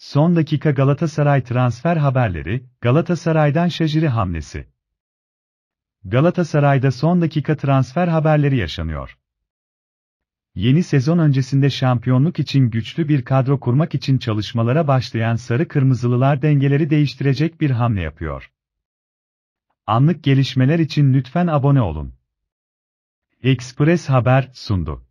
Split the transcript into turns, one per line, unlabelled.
Son dakika Galatasaray transfer haberleri, Galatasaray'dan Şajiri hamlesi. Galatasaray'da son dakika transfer haberleri yaşanıyor. Yeni sezon öncesinde şampiyonluk için güçlü bir kadro kurmak için çalışmalara başlayan sarı kırmızılılar dengeleri değiştirecek bir hamle yapıyor. Anlık gelişmeler için lütfen abone olun. Express Haber
sundu.